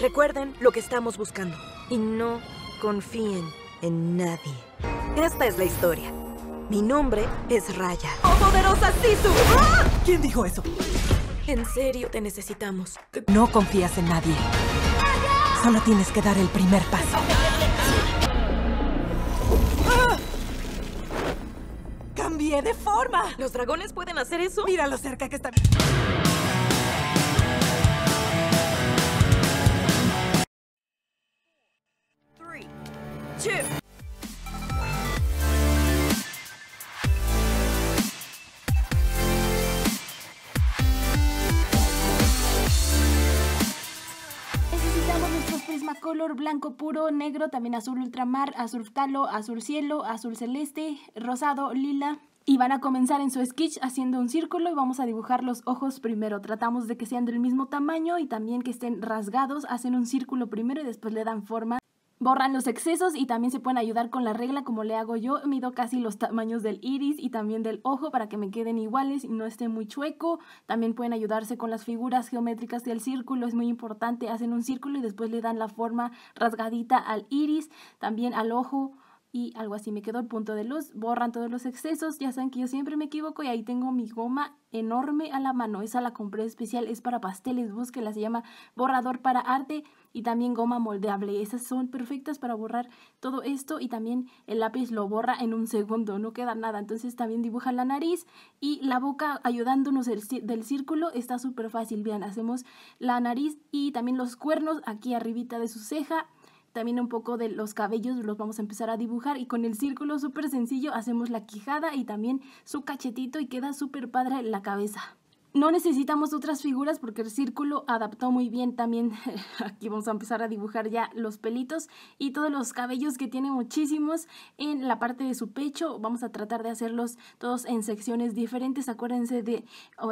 Recuerden lo que estamos buscando y no confíen en nadie. Esta es la historia. Mi nombre es Raya. ¡Oh, poderosa Sisu! ¿Quién dijo eso? En serio, te necesitamos. No confías en nadie. Solo tienes que dar el primer paso. ¡Cambié de forma! ¿Los dragones pueden hacer eso? Mira lo cerca que está. color blanco puro, negro, también azul ultramar, azul talo, azul cielo, azul celeste, rosado, lila. Y van a comenzar en su sketch haciendo un círculo y vamos a dibujar los ojos primero. Tratamos de que sean del mismo tamaño y también que estén rasgados. Hacen un círculo primero y después le dan forma borran los excesos y también se pueden ayudar con la regla como le hago yo. Mido casi los tamaños del iris y también del ojo para que me queden iguales y no esté muy chueco. También pueden ayudarse con las figuras geométricas del círculo, es muy importante. Hacen un círculo y después le dan la forma rasgadita al iris, también al ojo y algo así me quedó el punto de luz. Borran todos los excesos, ya saben que yo siempre me equivoco y ahí tengo mi goma enorme a la mano. Esa la compré especial, es para pasteles, búsquela, se llama borrador para arte y también goma moldeable. Esas son perfectas para borrar todo esto y también el lápiz lo borra en un segundo, no queda nada. Entonces también dibuja la nariz y la boca ayudándonos del círculo está súper fácil. Vean, hacemos la nariz y también los cuernos aquí arribita de su ceja también un poco de los cabellos los vamos a empezar a dibujar y con el círculo súper sencillo hacemos la quijada y también su cachetito y queda súper padre la cabeza. No necesitamos otras figuras porque el círculo adaptó muy bien también, aquí vamos a empezar a dibujar ya los pelitos y todos los cabellos que tiene muchísimos en la parte de su pecho, vamos a tratar de hacerlos todos en secciones diferentes, acuérdense de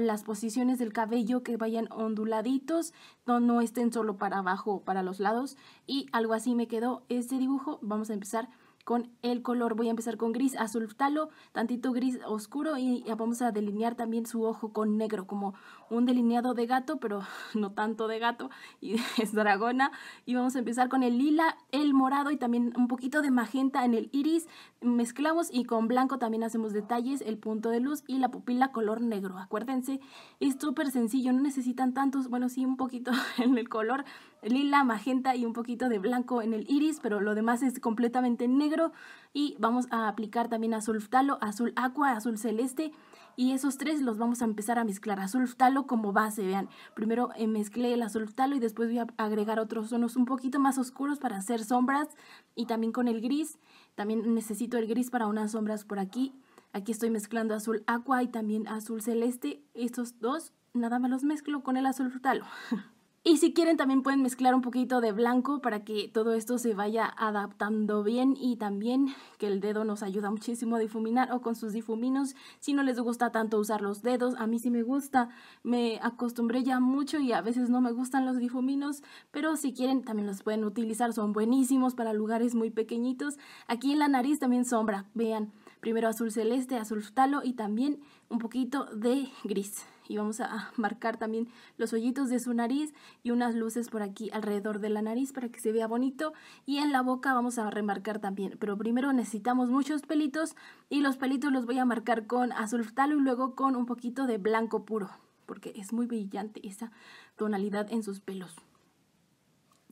las posiciones del cabello que vayan onduladitos, no, estén solo para abajo o para los lados y algo así me quedó este dibujo, vamos a empezar con el color. Voy a empezar con gris, azul talo, tantito gris oscuro y vamos a delinear también su ojo con negro, como un delineado de gato, pero no tanto de gato, y es dragona. Y vamos a empezar con el lila, el morado y también un poquito de magenta en el iris. Mezclamos y con blanco también hacemos detalles, el punto de luz y la pupila color negro. Acuérdense, es súper sencillo, no necesitan tantos, bueno, sí, un poquito en el color lila, magenta y un poquito de blanco en el iris, pero lo demás es completamente negro y vamos a aplicar también azul ftalo, azul aqua, azul celeste y esos tres los vamos a empezar a mezclar. Azul ftalo como base, vean. Primero eh, mezclé el azul ftalo y después voy a agregar otros tonos un poquito más oscuros para hacer sombras y también con el gris. También necesito el gris para unas sombras por aquí. Aquí estoy mezclando azul aqua y también azul celeste. Estos dos nada más los mezclo con el azul ftalo. Y si quieren también pueden mezclar un poquito de blanco para que todo esto se vaya adaptando bien y también que el dedo nos ayuda muchísimo a difuminar o con sus difuminos. Si no les gusta tanto usar los dedos, a mí sí me gusta, me acostumbré ya mucho y a veces no me gustan los difuminos, pero si quieren también los pueden utilizar, son buenísimos para lugares muy pequeñitos. Aquí en la nariz también sombra, vean, primero azul celeste, azul talo y también un poquito de gris y vamos a marcar también los hoyitos de su nariz y unas luces por aquí alrededor de la nariz para que se vea bonito y en la boca vamos a remarcar también pero primero necesitamos muchos pelitos y los pelitos los voy a marcar con azul talo y luego con un poquito de blanco puro porque es muy brillante esa tonalidad en sus pelos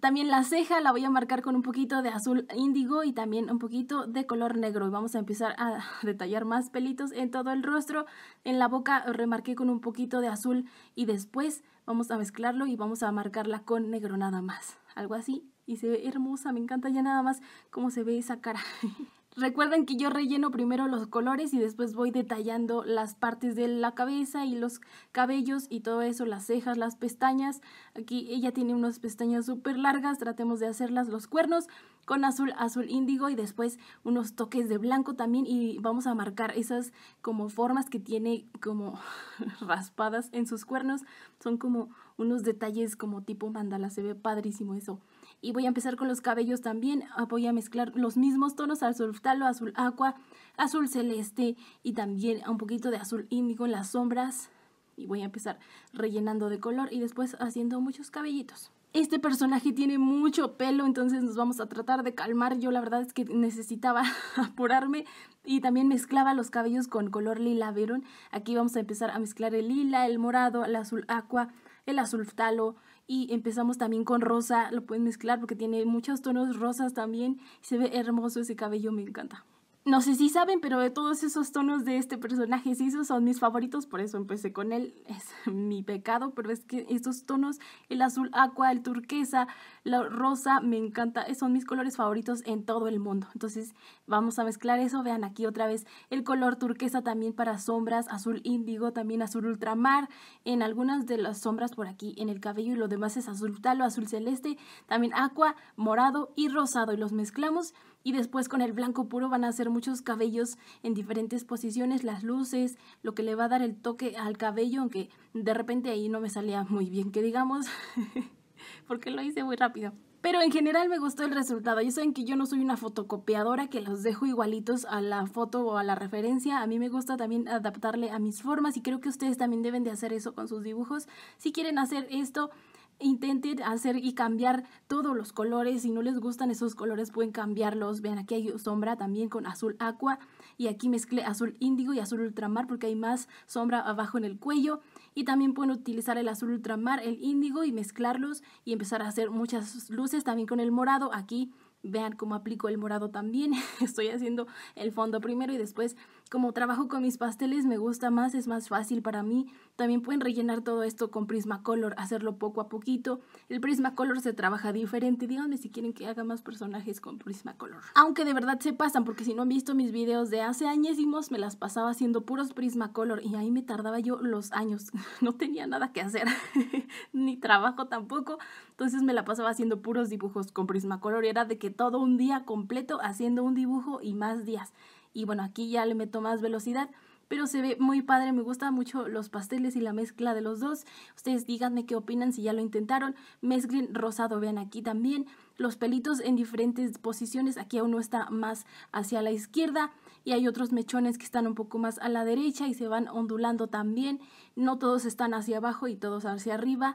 también la ceja la voy a marcar con un poquito de azul índigo y también un poquito de color negro. Y vamos a empezar a detallar más pelitos en todo el rostro. En la boca remarqué con un poquito de azul y después vamos a mezclarlo y vamos a marcarla con negro nada más. Algo así. Y se ve hermosa, me encanta ya nada más cómo se ve esa cara. Recuerden que yo relleno primero los colores y después voy detallando las partes de la cabeza y los cabellos y todo eso, las cejas, las pestañas. Aquí ella tiene unas pestañas súper largas, tratemos de hacerlas los cuernos con azul, azul índigo y después unos toques de blanco también y vamos a marcar esas como formas que tiene como raspadas en sus cuernos. Son como unos detalles como tipo mandala, se ve padrísimo eso. Y voy a empezar con los cabellos también, ah, voy a mezclar los mismos tonos, azul talo, azul agua, azul celeste y también un poquito de azul índigo en las sombras. Y voy a empezar rellenando de color y después haciendo muchos cabellitos este personaje tiene mucho pelo, entonces nos vamos a tratar de calmar. Yo la verdad es que necesitaba apurarme y también mezclaba los cabellos con color lila, verón. Aquí vamos a empezar a mezclar el lila, el morado, el azul aqua, el azul talo y empezamos también con rosa. Lo pueden mezclar porque tiene muchos tonos rosas también. Se ve hermoso ese cabello, me encanta. No sé si saben, pero de todos esos tonos de este personaje, sí, esos son mis favoritos, por eso empecé con él. Es mi pecado, pero es que estos tonos, el azul aqua, el turquesa, la rosa, me encanta. Son mis colores favoritos en todo el mundo. Entonces vamos a mezclar eso. Vean aquí otra vez el color turquesa también para sombras, azul índigo, también azul ultramar. En algunas de las sombras por aquí en el cabello y lo demás es azul talo, azul celeste, también aqua, morado y rosado. Y los mezclamos y después con el blanco puro van a hacer muchos cabellos en diferentes posiciones, las luces, lo que le va a dar el toque al cabello, aunque de repente ahí no me salía muy bien, que digamos, porque lo hice muy rápido. Pero en general me gustó el resultado. Ya saben que yo no soy una fotocopiadora que los dejo igualitos a la foto o a la referencia. A mí me gusta también adaptarle a mis formas y creo que ustedes también deben de hacer eso con sus dibujos. Si quieren hacer esto, intenten hacer y cambiar todos los colores. Si no les gustan esos colores, pueden cambiarlos. Vean, aquí hay sombra también con azul aqua. Y aquí mezclé azul índigo y azul ultramar porque hay más sombra abajo en el cuello. Y también pueden utilizar el azul ultramar, el índigo y mezclarlos y empezar a hacer muchas luces. También con el morado aquí. Vean cómo aplico el morado también. Estoy haciendo el fondo primero y después como trabajo con mis pasteles, me gusta más, es más fácil para mí. También pueden rellenar todo esto con Prismacolor, hacerlo poco a poquito. El Prismacolor se trabaja diferente. Díganme si quieren que haga más personajes con Prismacolor. Aunque de verdad se pasan, porque si no han visto mis videos de hace añésimos, me las pasaba haciendo puros Prismacolor y ahí me tardaba yo los años. No tenía nada que hacer, ni trabajo tampoco. Entonces me la pasaba haciendo puros dibujos con Prismacolor y era de que todo un día completo haciendo un dibujo y más días y bueno, aquí ya le meto más velocidad. Pero se ve muy padre, me gustan mucho los pasteles y la mezcla de los dos. Ustedes díganme qué opinan si ya lo intentaron. Mezclen rosado, vean aquí también los pelitos en diferentes posiciones. Aquí uno está más hacia la izquierda y hay otros mechones que están un poco más a la derecha y se van ondulando también. No todos están hacia abajo y todos hacia arriba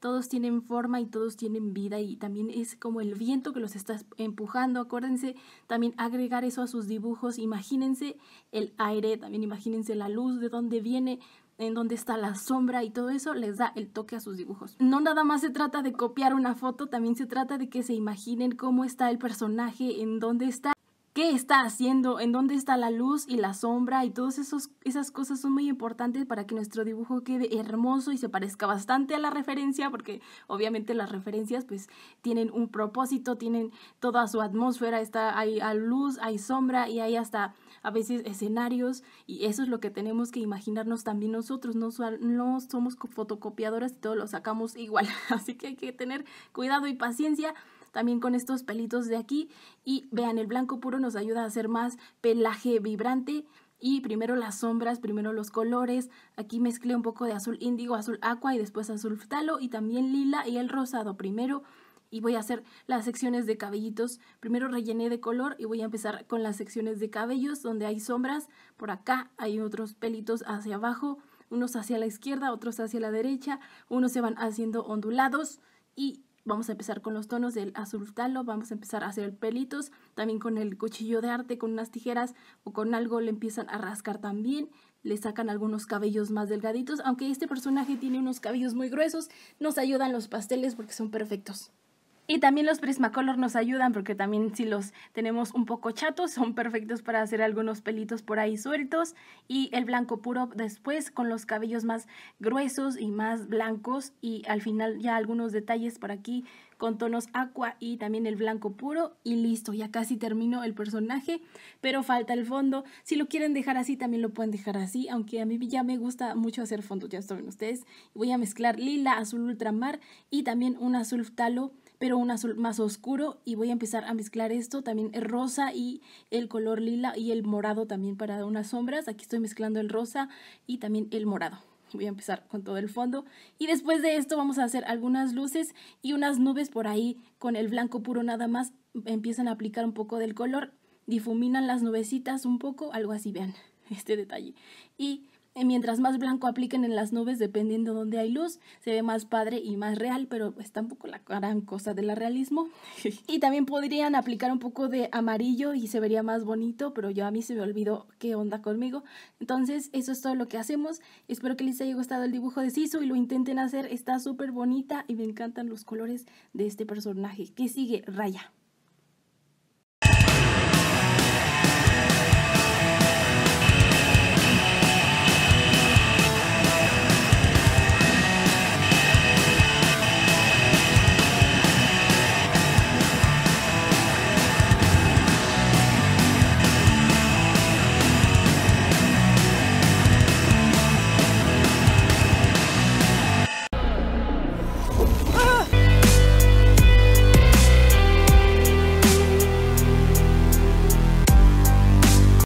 todos tienen forma y todos tienen vida y también es como el viento que los está empujando. Acuérdense también agregar eso a sus dibujos. Imagínense el aire, también imagínense la luz, de dónde viene, en dónde está la sombra y todo eso les da el toque a sus dibujos. No nada más se trata de copiar una foto, también se trata de que se imaginen cómo está el personaje, en dónde está qué está haciendo, en dónde está la luz y la sombra y todas esos, esas cosas son muy importantes para que nuestro dibujo quede hermoso y se parezca bastante a la referencia, porque obviamente las referencias pues tienen un propósito, tienen toda su atmósfera, está, hay, luz, hay sombra y hay hasta a veces escenarios y eso es lo que tenemos que imaginarnos también nosotros, no, no somos fotocopiadoras y todo lo sacamos igual, así que hay que tener cuidado y paciencia también con estos pelitos de aquí. Y vean, el blanco puro nos ayuda a hacer más pelaje vibrante. Y primero las sombras, primero los colores. Aquí mezclé un poco de azul índigo, azul aqua y después azul ftalo y también lila y el rosado primero. Y voy a hacer las secciones de cabellitos. Primero rellené de color y voy a empezar con las secciones de cabellos donde hay sombras. Por acá hay otros pelitos hacia abajo unos hacia la izquierda, otros hacia la derecha, unos se van haciendo ondulados y Vamos a empezar con los tonos del azul talo, vamos a empezar a hacer pelitos, también con el cuchillo de arte, con unas tijeras o con algo le empiezan a rascar también, le sacan algunos cabellos más delgaditos, aunque este personaje tiene unos cabellos muy gruesos, nos ayudan los pasteles porque son perfectos. Y también los Prismacolor nos ayudan porque también si los tenemos un poco chatos son perfectos para hacer algunos pelitos por ahí sueltos. Y el blanco puro después con los cabellos más gruesos y más blancos y al final ya algunos detalles por aquí con tonos aqua y también el blanco puro y listo, ya casi terminó el personaje, pero falta el fondo. Si lo quieren dejar así, también lo pueden dejar así, aunque a mí ya me gusta mucho hacer fondo, ya saben ustedes. Voy a mezclar lila, azul ultramar y también un azul talo pero un azul más oscuro y voy a empezar a mezclar esto, también el rosa y el color lila y el morado también para unas sombras, aquí estoy mezclando el rosa y también el morado. Voy a empezar con todo el fondo y después de esto vamos a hacer algunas luces y unas nubes por ahí con el blanco puro nada más. Empiezan a aplicar un poco del color, difuminan las nubecitas un poco, algo así, vean este detalle. Y eh, mientras más blanco apliquen en las nubes, dependiendo donde hay luz, se ve más padre y más real, pero es poco la gran cosa del realismo. y también podrían aplicar un poco de amarillo y se vería más bonito, pero yo a mí se me olvidó qué onda conmigo. Entonces, eso es todo lo que hacemos. Espero que les haya gustado el dibujo de Siso y lo intenten hacer. Está súper bonita y me encantan los colores de este personaje. ¿Qué sigue? Raya.